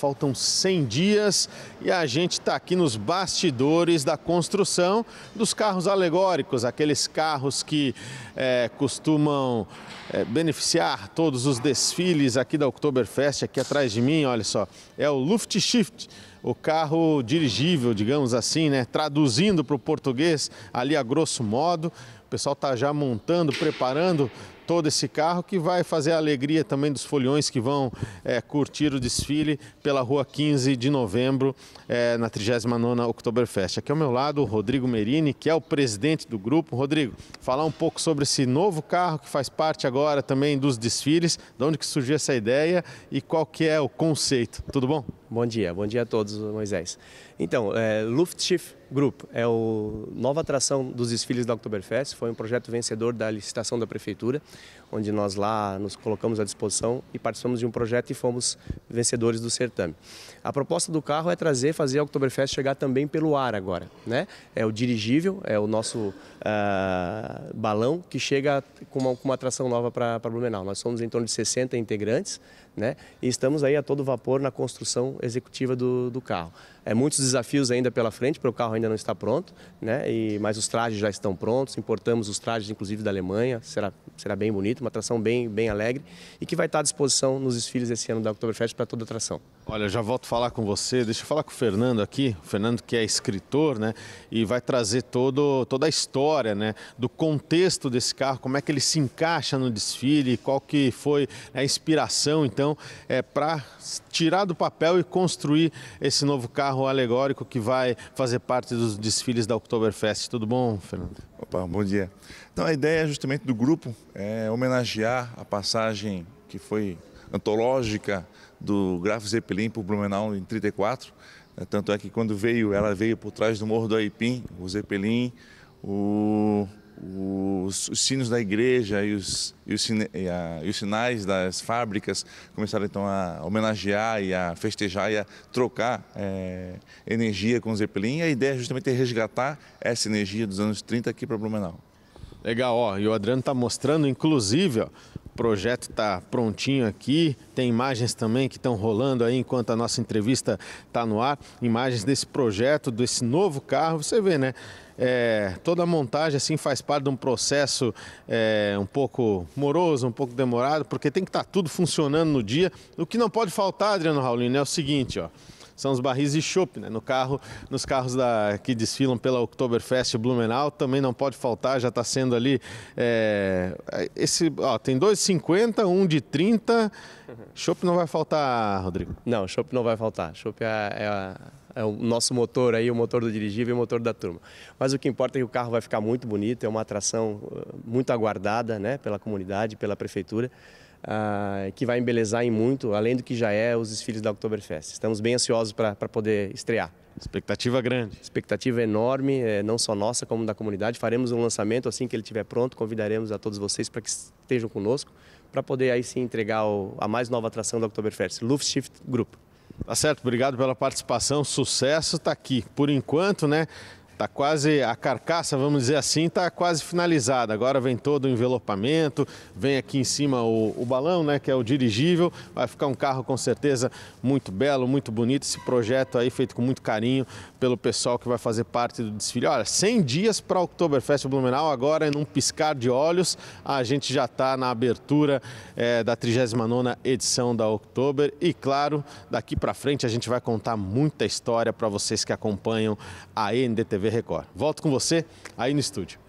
Faltam 100 dias e a gente está aqui nos bastidores da construção dos carros alegóricos, aqueles carros que é, costumam é, beneficiar todos os desfiles aqui da Oktoberfest, aqui atrás de mim, olha só, é o Luftschiff, o carro dirigível, digamos assim, né? traduzindo para o português ali a grosso modo. O pessoal está já montando, preparando todo esse carro que vai fazer a alegria também dos foliões que vão é, curtir o desfile pela rua 15 de novembro é, na 39 Oktoberfest. Aqui ao meu lado o Rodrigo Merini, que é o presidente do grupo. Rodrigo, falar um pouco sobre esse novo carro que faz parte agora também dos desfiles, de onde que surgiu essa ideia e qual que é o conceito. Tudo bom? Bom dia, bom dia a todos, Moisés. Então, é, Luftschiff Group é o nova atração dos desfiles da Oktoberfest, foi um projeto vencedor da licitação da prefeitura, onde nós lá nos colocamos à disposição e participamos de um projeto e fomos vencedores do certame. A proposta do carro é trazer, fazer a Oktoberfest chegar também pelo ar agora, né? É o dirigível, é o nosso uh, balão que chega com uma, com uma atração nova para Blumenau. Nós somos em torno de 60 integrantes, né? E estamos aí a todo vapor na construção executiva do, do carro. É, muitos desafios ainda pela frente, porque o carro ainda não está pronto, né? e, mas os trajes já estão prontos, importamos os trajes inclusive da Alemanha, será, será bem bonito, uma atração bem, bem alegre e que vai estar à disposição nos desfiles esse ano da Oktoberfest para toda a atração. Olha, já volto a falar com você, deixa eu falar com o Fernando aqui, o Fernando que é escritor né? e vai trazer todo, toda a história né? do contexto desse carro, como é que ele se encaixa no desfile, qual que foi a inspiração então é, para tirar do papel e construir esse novo carro alegórico que vai fazer parte dos desfiles da Oktoberfest. Tudo bom, Fernando? Opa, bom dia. Então, a ideia é justamente do grupo é homenagear a passagem que foi antológica do Graf Zeppelin para o Blumenau em 34. Né? Tanto é que quando veio, ela veio por trás do Morro do Aipim, o Zeppelin, o os, os sinos da igreja e os, e, os, e, a, e os, sinais das fábricas começaram então a homenagear e a festejar e a trocar é, energia com o Zeppelin. E a ideia é justamente é resgatar essa energia dos anos 30 aqui para Blumenau. Legal, ó, e o Adriano está mostrando, inclusive, ó, o projeto está prontinho aqui. Tem imagens também que estão rolando aí enquanto a nossa entrevista está no ar. Imagens desse projeto, desse novo carro. Você vê, né? É, toda a montagem assim faz parte de um processo é, um pouco moroso, um pouco demorado, porque tem que estar tá tudo funcionando no dia. O que não pode faltar, Adriano Raulino, é o seguinte, ó são os barris de chopp, né? No carro, nos carros da, que desfilam pela Oktoberfest Blumenau também não pode faltar, já está sendo ali é, esse, ó, tem dois de um de 30. Chopp não vai faltar, Rodrigo. Não, chopp não vai faltar. Chopp é, é é o nosso motor aí, o motor do dirigível e o motor da turma. Mas o que importa é que o carro vai ficar muito bonito, é uma atração eh, muito aguardada né, pela comunidade, pela prefeitura. Ah, que vai embelezar em muito, além do que já é os desfiles da Oktoberfest. Estamos bem ansiosos para poder estrear. Expectativa grande. Expectativa enorme, é, não só nossa, como da comunidade. Faremos um lançamento assim que ele estiver pronto. Convidaremos a todos vocês para que estejam conosco, para poder aí sim entregar a mais nova atração da Oktoberfest, Luftschiff Group. Tá certo, obrigado pela participação. Sucesso está aqui. Por enquanto, né? Tá quase a carcaça, vamos dizer assim, tá quase finalizada. Agora vem todo o envelopamento, vem aqui em cima o, o balão, né, que é o dirigível. Vai ficar um carro com certeza muito belo, muito bonito. Esse projeto aí feito com muito carinho pelo pessoal que vai fazer parte do desfile. Olha, 100 dias para a Oktoberfest Blumenau, agora num piscar de olhos, a gente já está na abertura é, da 39 edição da Oktober e claro, daqui para frente a gente vai contar muita história para vocês que acompanham a NDTV Record. Volto com você aí no estúdio.